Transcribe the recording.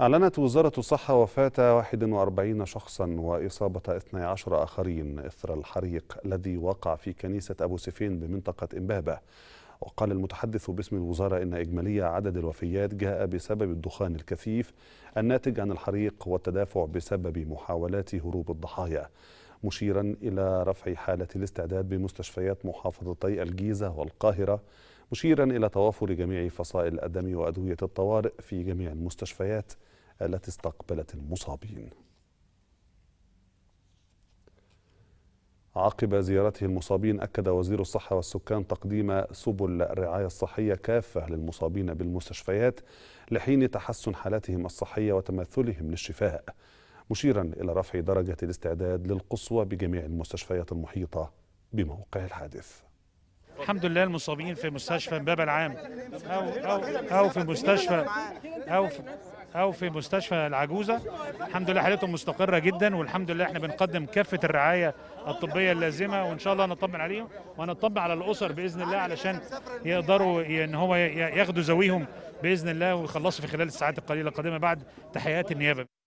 أعلنت وزارة الصحة وفاة 41 شخصا وإصابة 12 آخرين إثر الحريق الذي وقع في كنيسة أبو سفين بمنطقة إمبابة وقال المتحدث باسم الوزارة إن إجمالي عدد الوفيات جاء بسبب الدخان الكثيف الناتج عن الحريق والتدافع بسبب محاولات هروب الضحايا مشيرا إلى رفع حالة الاستعداد بمستشفيات محافظتي الجيزة والقاهرة مشيرا إلى توافر جميع فصائل الدم وأدوية الطوارئ في جميع المستشفيات التي استقبلت المصابين عقب زيارته المصابين أكد وزير الصحة والسكان تقديم سبل الرعاية الصحية كافة للمصابين بالمستشفيات لحين تحسن حالتهم الصحية وتمثلهم للشفاء مشيرا إلى رفع درجة الاستعداد للقصوى بجميع المستشفيات المحيطة بموقع الحادث الحمد لله المصابين في مستشفى باب العام أو, أو, أو في مستشفى أو في او في مستشفى العجوزه الحمد لله حالتهم مستقره جدا والحمد لله احنا بنقدم كافه الرعايه الطبيه اللازمه وان شاء الله نطمن عليهم وهنطمن على الاسر باذن الله علشان يقدروا ان هو ياخدوا ذويهم باذن الله ويخلصوا في خلال الساعات القليله القادمه بعد تحيات النيابه